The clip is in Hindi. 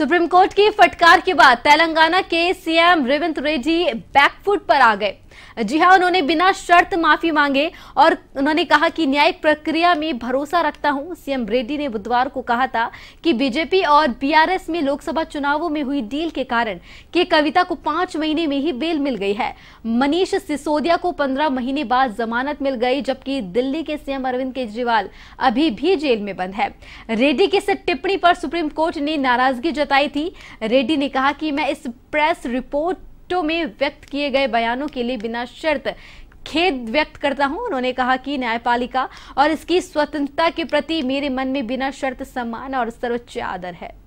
सुप्रीम कोर्ट की फटकार के बाद तेलंगाना के सीएम रेवंत रेड्डी बैकफुट पर आ गए जी हाँ उन्होंने बिना शर्त माफी मांगे और उन्होंने कहा कि न्यायिक प्रक्रिया में भरोसा रखता हूं सीएम रेड्डी ने बुधवार को कहा था कि बीजेपी और बीआरएस में लोकसभा चुनावों में हुई डील के कारण के कविता को पांच महीने में ही बेल मिल गई है मनीष सिसोदिया को पंद्रह महीने बाद जमानत मिल गई जबकि दिल्ली के सीएम अरविंद केजरीवाल अभी भी जेल में बंद है रेड्डी की इस टिप्पणी पर सुप्रीम कोर्ट ने नाराजगी जताई थी रेड्डी ने कहा कि मैं इस प्रेस रिपोर्ट चिट्ठों में व्यक्त किए गए बयानों के लिए बिना शर्त खेद व्यक्त करता हूं उन्होंने कहा कि न्यायपालिका और इसकी स्वतंत्रता के प्रति मेरे मन में बिना शर्त सम्मान और सर्वोच्च आदर है